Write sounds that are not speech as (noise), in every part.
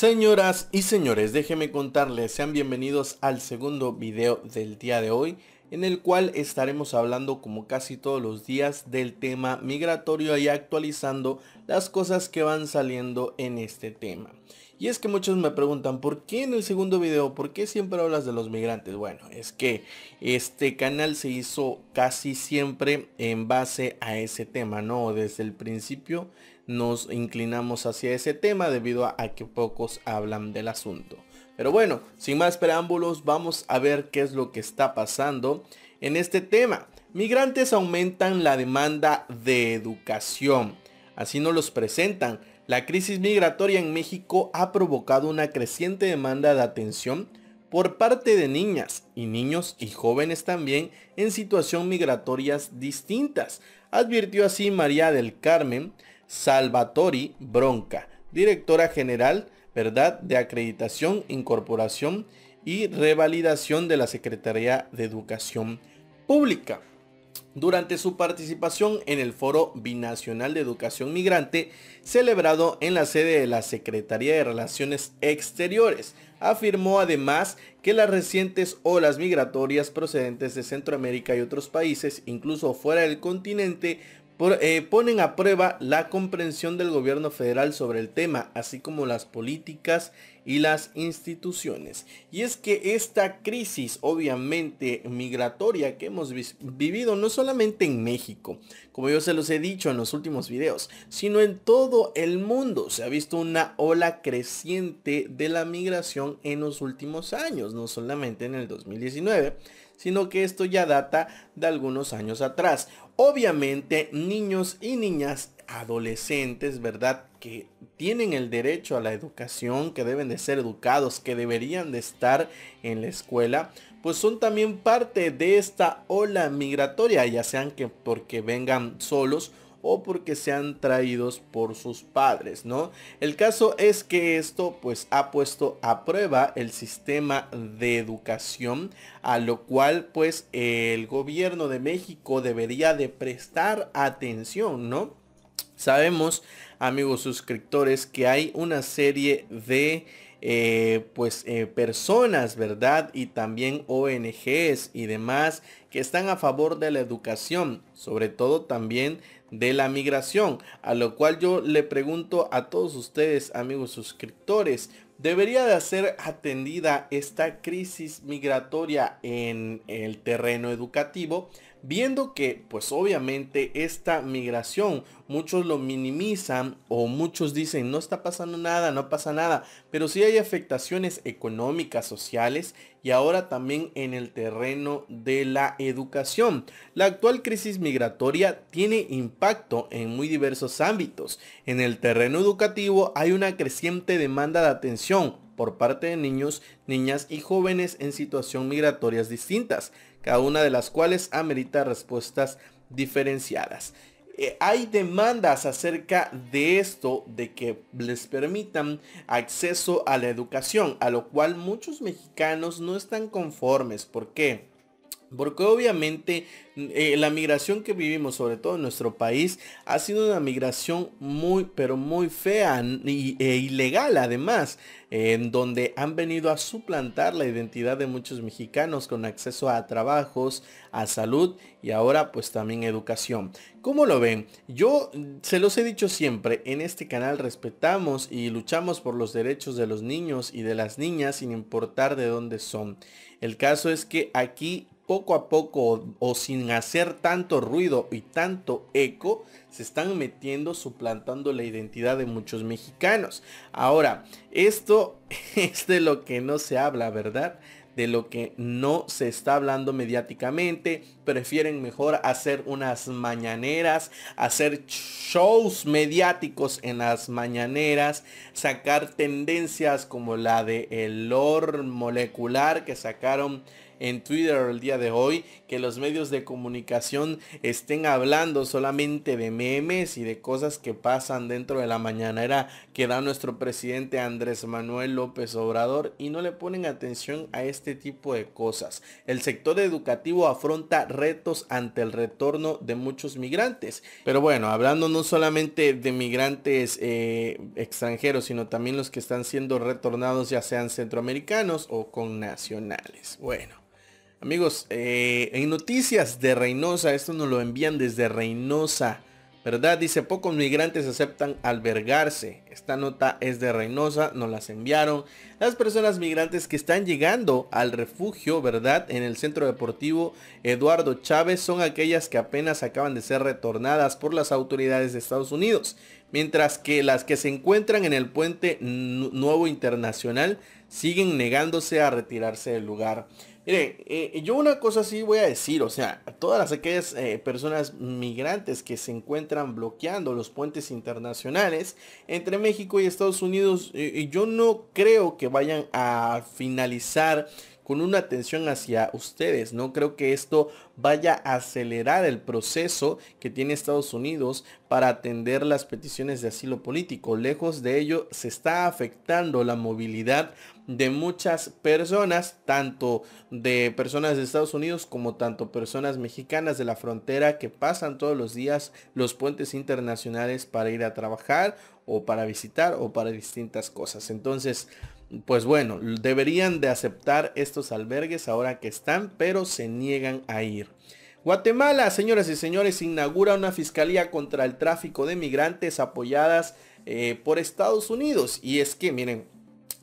Señoras y señores, déjenme contarles, sean bienvenidos al segundo video del día de hoy, en el cual estaremos hablando como casi todos los días del tema migratorio y actualizando las cosas que van saliendo en este tema. Y es que muchos me preguntan, ¿por qué en el segundo video? ¿Por qué siempre hablas de los migrantes? Bueno, es que este canal se hizo casi siempre en base a ese tema, ¿no? Desde el principio nos inclinamos hacia ese tema debido a, que pocos hablan del asunto. Pero bueno, sin más preámbulos, vamos a ver qué es lo que está pasando en este tema. Migrantes aumentan la demanda de educación. Así nos los presentan. La crisis migratoria en México ha provocado una creciente demanda de atención por parte de niñas y niños y jóvenes también en situación migratorias distintas, advirtió así María del Carmen Salvatori Bronca, directora general, ¿verdad?, de acreditación, incorporación y revalidación de la Secretaría de Educación Pública. Durante su participación en el Foro Binacional de Educación Migrante, celebrado en la sede de la Secretaría de Relaciones Exteriores, afirmó además que las recientes olas migratorias procedentes de Centroamérica y otros países, incluso fuera del continente, eh, ponen a prueba la comprensión del gobierno federal sobre el tema, así como las políticas y las instituciones. Y es que esta crisis obviamente migratoria que hemos vivido no solamente en México, como yo se los he dicho en los últimos videos, sino en todo el mundo se ha visto una ola creciente de la migración en los últimos años, no solamente en el 2019 sino que esto ya data de algunos años atrás. Obviamente, niños y niñas adolescentes, ¿verdad? Que tienen el derecho a la educación, que deben de ser educados, que deberían de estar en la escuela, pues son también parte de esta ola migratoria, ya sean que porque vengan solos o porque sean traídos por sus padres, ¿no? El caso es que esto pues ha puesto a prueba el sistema de educación, a lo cual pues el gobierno de México debería de prestar atención, ¿no? Sabemos, amigos suscriptores, que hay una serie de... Eh, pues eh, personas, ¿verdad? Y también ONGs y demás que están a favor de la educación, sobre todo también de la migración, a lo cual yo le pregunto a todos ustedes, amigos suscriptores, ¿debería de ser atendida esta crisis migratoria en el terreno educativo? viendo que pues obviamente esta migración muchos lo minimizan o muchos dicen no está pasando nada, no pasa nada, pero sí hay afectaciones económicas, sociales y ahora también en el terreno de la educación. La actual crisis migratoria tiene impacto en muy diversos ámbitos. En el terreno educativo hay una creciente demanda de atención por parte de niños, niñas y jóvenes en situación migratorias distintas cada una de las cuales amerita respuestas diferenciadas. Eh, hay demandas acerca de esto, de que les permitan acceso a la educación, a lo cual muchos mexicanos no están conformes. ¿Por qué? Porque obviamente eh, la migración que vivimos, sobre todo en nuestro país, ha sido una migración muy, pero muy fea e ilegal además, en donde han venido a suplantar la identidad de muchos mexicanos con acceso a trabajos, a salud y ahora pues también educación. ¿Cómo lo ven? Yo se los he dicho siempre, en este canal respetamos y luchamos por los derechos de los niños y de las niñas sin importar de dónde son. El caso es que aquí poco a poco o, sin hacer tanto ruido y tanto eco, se están metiendo suplantando la identidad de muchos mexicanos. Ahora, esto (laughs) es de lo que no se habla, ¿verdad? de lo que no se está hablando mediáticamente. Prefieren mejor hacer unas mañaneras, hacer shows mediáticos en las mañaneras, sacar tendencias como la de el molecular que sacaron en Twitter el día de hoy, que los medios de comunicación estén hablando solamente de memes y de cosas que pasan dentro de la mañanera que da nuestro presidente Andrés Manuel López Obrador y no le ponen atención a este tipo de cosas. El sector educativo afronta retos ante el retorno de muchos migrantes. Pero bueno, hablando no solamente de migrantes eh, extranjeros, sino también los que están siendo retornados, ya sean centroamericanos o con nacionales. Bueno. Amigos, eh, en noticias de Reynosa, esto nos lo envían desde Reynosa, ¿verdad? Dice, pocos migrantes aceptan albergarse. Esta nota es de Reynosa, nos las enviaron. Las personas migrantes que están llegando al refugio, ¿verdad? En el centro deportivo Eduardo Chávez son aquellas que apenas acaban de ser retornadas por las autoridades de Estados Unidos. Mientras que las que se encuentran en el puente Nuevo Internacional siguen negándose a retirarse del lugar. Mire, eh, yo una cosa sí voy a decir, o sea, todas aquellas eh, personas migrantes que se encuentran bloqueando los puentes internacionales entre México y Estados Unidos, eh, yo no creo que vayan a finalizar con una atención hacia ustedes. No creo que esto vaya a acelerar el proceso que tiene Estados Unidos para atender las peticiones de asilo político. Lejos de ello, se está afectando la movilidad de muchas personas, tanto de personas de Estados Unidos como tanto personas mexicanas de la frontera que pasan todos los días los puentes internacionales para ir a trabajar o para visitar o para distintas cosas. Entonces, pues bueno, deberían de aceptar estos albergues ahora que están, pero se niegan a ir. Guatemala, señoras y señores, inaugura una fiscalía contra el tráfico de migrantes apoyadas eh, por Estados Unidos. Y es que, miren,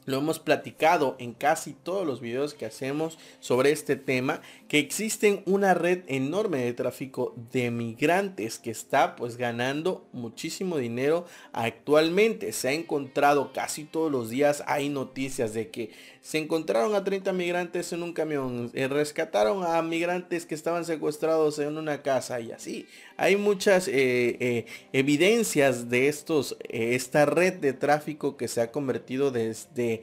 lo hemos platicado en casi todos los videos que hacemos sobre este tema, que existen una red enorme de tráfico de migrantes que está pues ganando muchísimo dinero actualmente. Se ha encontrado casi todos los días, hay noticias de que se encontraron a 30 migrantes en un camión, eh, rescataron a migrantes que estaban secuestrados en una casa y así. Hay muchas eh, eh, evidencias de estos, esta red de tráfico que se ha convertido desde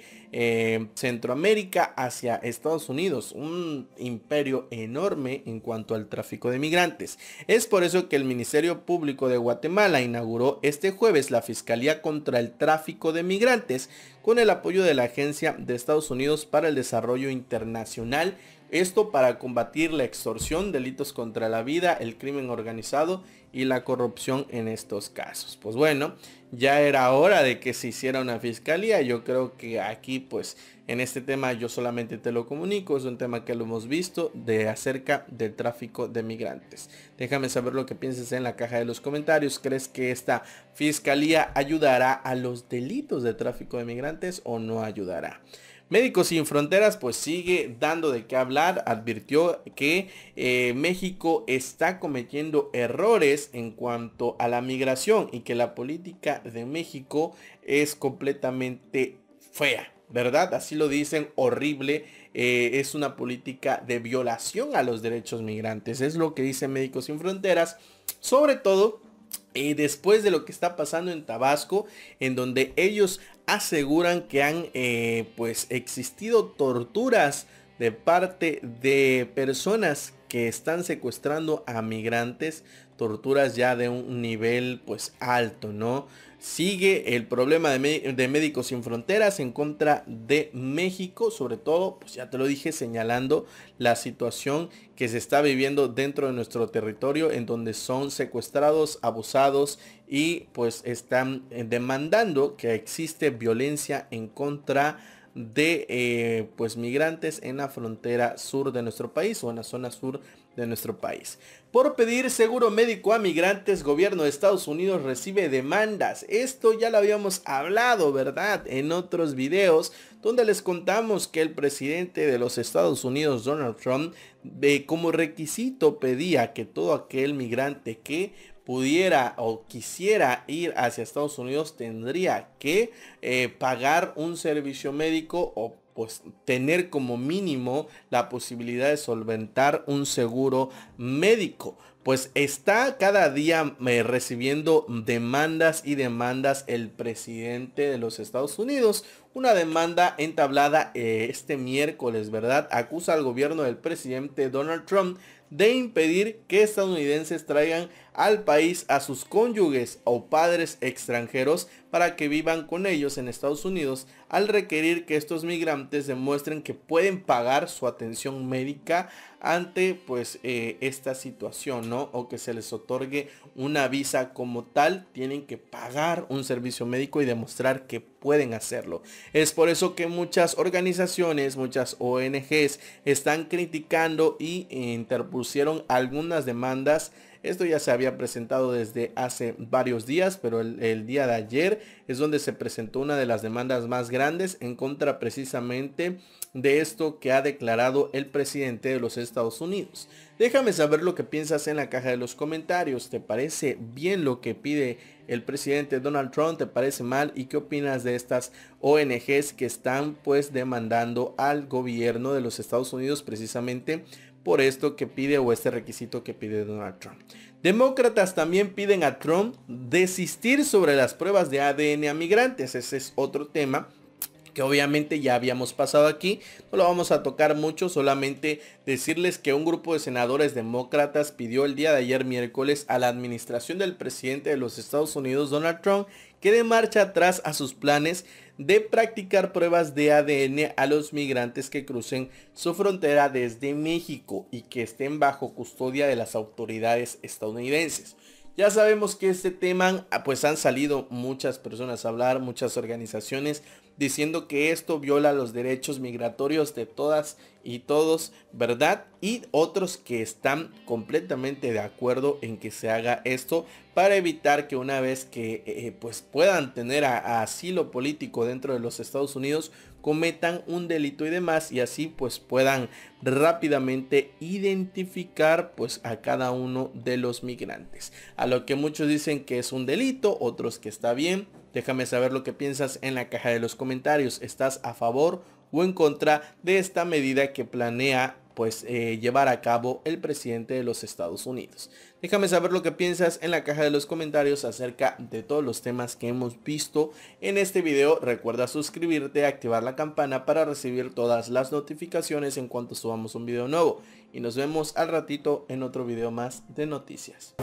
Centroamérica hacia Estados Unidos, un imperio enorme en cuanto al tráfico de migrantes. Es por eso que el Ministerio Público de Guatemala inauguró este jueves la Fiscalía contra el Tráfico de Migrantes con el apoyo de la Agencia de Estados Unidos para el Desarrollo Internacional esto para combatir la extorsión, delitos contra la vida, el crimen organizado y la corrupción en estos casos. Pues bueno, ya era hora de que se hiciera una fiscalía. Yo creo que aquí pues en este tema yo solamente te lo comunico. Es un tema que lo hemos visto de acerca del tráfico de migrantes. Déjame saber lo que piensas en la caja de los comentarios. ¿Crees que esta fiscalía ayudará a los delitos de tráfico de migrantes o no ayudará? Médicos Sin Fronteras pues sigue dando de qué hablar, advirtió que eh, México está cometiendo errores en cuanto a la migración y que la política de México es completamente fea. ¿verdad? Así lo dicen, horrible. Eh, es una política de violación a los derechos migrantes. Es lo que dice Médicos Sin Fronteras. Sobre todo y después de lo que está pasando en Tabasco, en donde ellos aseguran que han eh, pues existido torturas de parte de personas que están secuestrando a migrantes, torturas ya de un nivel pues alto, ¿no? Sigue el problema de, Médicos Sin Fronteras en contra de México, sobre todo, pues ya te lo dije, señalando la situación que se está viviendo dentro de nuestro territorio, en donde son secuestrados, abusados y pues están eh, demandando que existe violencia en contra de eh, pues migrantes en la frontera sur de nuestro país o en la zona sur de nuestro país. Por pedir seguro médico a migrantes, gobierno de Estados Unidos recibe demandas. Esto ya lo habíamos hablado, ¿verdad? En otros videos donde les contamos que el presidente de los Estados Unidos, Donald Trump, como requisito pedía que todo aquel migrante que pudiera o quisiera ir hacia Estados Unidos tendría que eh, pagar un servicio médico o pues tener como mínimo la posibilidad de solventar un seguro médico. Pues está cada día eh, recibiendo demandas y demandas el presidente de los Estados Unidos. Una demanda entablada eh, este miércoles, ¿verdad? Acusa al gobierno del presidente Donald Trump de impedir que estadounidenses traigan al país a sus cónyuges o padres extranjeros para que vivan con ellos en Estados Unidos al requerir que estos migrantes demuestren que pueden pagar su atención médica ante pues eh, esta situación, ¿no? O que se les otorgue una visa como tal, tienen que pagar un servicio médico y demostrar que pueden hacerlo. Es por eso que muchas organizaciones, muchas ONGs están criticando y interpusieron algunas demandas esto ya se había presentado desde hace varios días, pero el, día de ayer es donde se presentó una de las demandas más grandes en contra precisamente de esto que ha declarado el presidente de los Estados Unidos. Déjame saber lo que piensas en la caja de los comentarios. ¿Te parece bien lo que pide el presidente Donald Trump te parece mal y qué opinas de estas ONGs que están pues demandando al gobierno de los Estados Unidos precisamente por esto que pide o este requisito que pide Donald Trump. Demócratas también piden a Trump desistir sobre las pruebas de ADN a migrantes. Ese es otro tema que obviamente ya habíamos pasado aquí. No lo vamos a tocar mucho, solamente decirles que un grupo de senadores demócratas pidió el día de ayer miércoles a la administración del presidente de los Estados Unidos, Donald Trump, que dé marcha atrás a sus planes de practicar pruebas de ADN a los migrantes que crucen su frontera desde México y que estén bajo custodia de las autoridades estadounidenses. Ya sabemos que este tema, ah, pues han salido muchas personas a hablar, muchas organizaciones, diciendo que esto viola los derechos migratorios de todas y todos, ¿verdad? Y otros que están completamente de acuerdo en que se haga esto para evitar que una vez que eh, eh, pues puedan tener asilo político dentro de los Estados Unidos cometan un delito y demás y así pues puedan rápidamente identificar pues a cada uno de los migrantes. A lo que muchos dicen que es un delito, otros que está bien, Déjame saber lo que piensas en la caja de los comentarios. ¿Estás a favor o en contra de esta medida que planea pues eh, llevar a cabo el presidente de los Estados Unidos. Déjame saber lo que piensas en la caja de los comentarios acerca de todos los temas que hemos visto en este video. Recuerda suscribirte, activar la campana para recibir todas las notificaciones en cuanto subamos un video nuevo. Y nos vemos al ratito en otro video más de noticias.